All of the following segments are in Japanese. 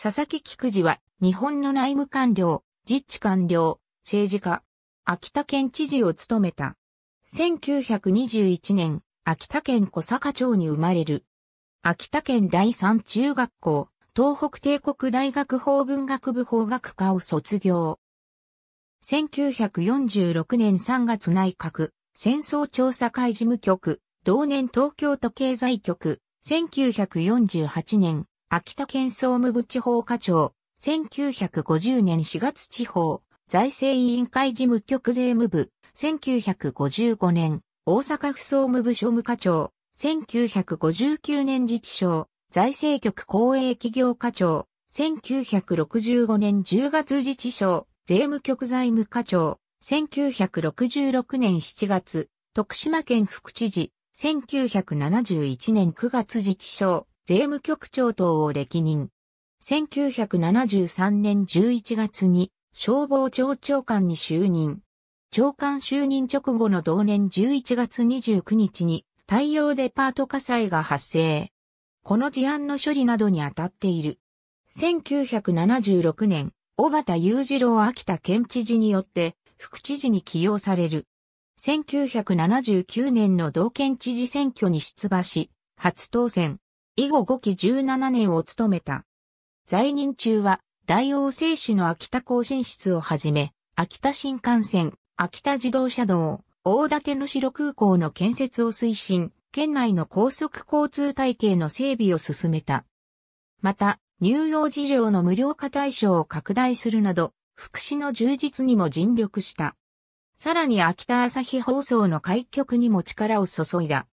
佐々木菊次は、日本の内務官僚、実地官僚、政治家、秋田県知事を務めた。1921年、秋田県小坂町に生まれる。秋田県第三中学校、東北帝国大学法文学部法学科を卒業。1946年3月内閣、戦争調査会事務局、同年東京都経済局、1948年秋田県総務部地方課長、1950年4月地方、財政委員会事務局税務部、1955年、大阪府総務部庶務課長、1959年自治省、財政局公営企業課長、1965年10月自治省、税務局財務課長、1966年7月、徳島県副知事、1971年9月自治省、税務局長等を歴任。1973年11月に消防庁長官に就任。長官就任直後の同年11月29日に対応デパート火災が発生。この事案の処理などに当たっている。1976年、小畑雄二郎秋田県知事によって副知事に起用される。1979年の同県知事選挙に出馬し、初当選。以後5期17年を務めた。在任中は、大王製紙の秋田更新室をはじめ、秋田新幹線、秋田自動車道、大館の城空港の建設を推進、県内の高速交通体系の整備を進めた。また、乳幼児療の無料化対象を拡大するなど、福祉の充実にも尽力した。さらに秋田朝日放送の開局にも力を注いだ。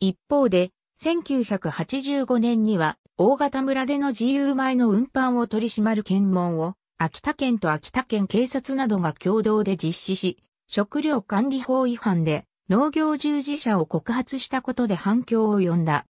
一方で、1985年には大型村での自由米の運搬を取り締まる検問を秋田県と秋田県警察などが共同で実施し、食料管理法違反で農業従事者を告発したことで反響を呼んだ。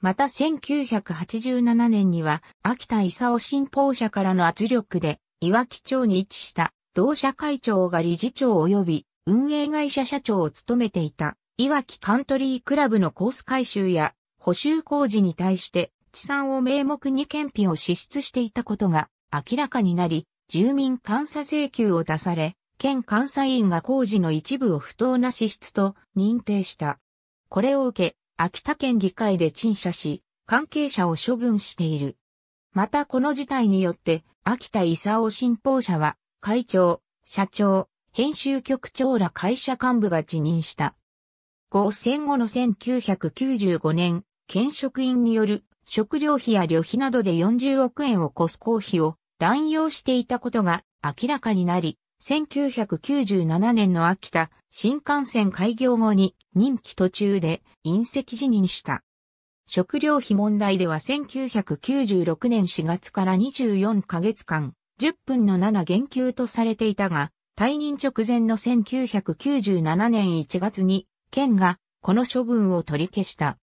また1987年には秋田勲新報社からの圧力で岩木町に位置した同社会長が理事長及び運営会社社長を務めていたいわきカントリークラブのコース改修や補修工事に対して地産を名目に検品を支出していたことが明らかになり、住民監査請求を出され、県監査委員が工事の一部を不当な支出と認定した。これを受け、秋田県議会で陳謝し、関係者を処分している。またこの事態によって、秋田勲信奉者は、会長、社長、編集局長ら会社幹部が辞任した。後戦後の1995年、県職員による食料費や旅費などで40億円を超す公費を乱用していたことが明らかになり、1997年の秋田新幹線開業後に任期途中で隕石辞任した。食料費問題では1996年4月から24ヶ月間、10分の7減給とされていたが、退任直前の1997年1月に県がこの処分を取り消した。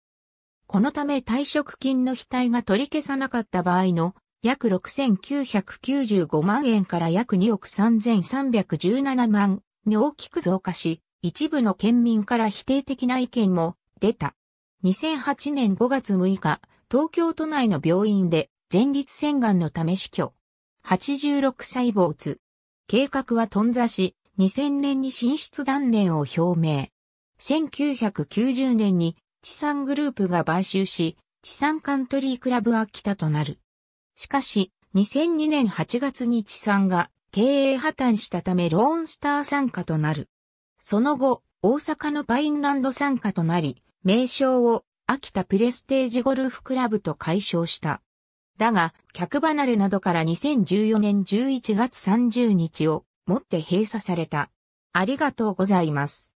このため退職金の額が取り消さなかった場合の約6995万円から約2億3317万に大きく増加し、一部の県民から否定的な意見も出た。2008年5月6日、東京都内の病院で前立腺がんのため死去。86歳坊主。計画は頓挫し、2000年に進出断念を表明。1990年に、地産グループが買収し、地産カントリークラブ秋田となる。しかし、2002年8月に地産が経営破綻したためローンスター参加となる。その後、大阪のパインランド参加となり、名称を秋田プレステージゴルフクラブと解消した。だが、客離れなどから2014年11月30日をもって閉鎖された。ありがとうございます。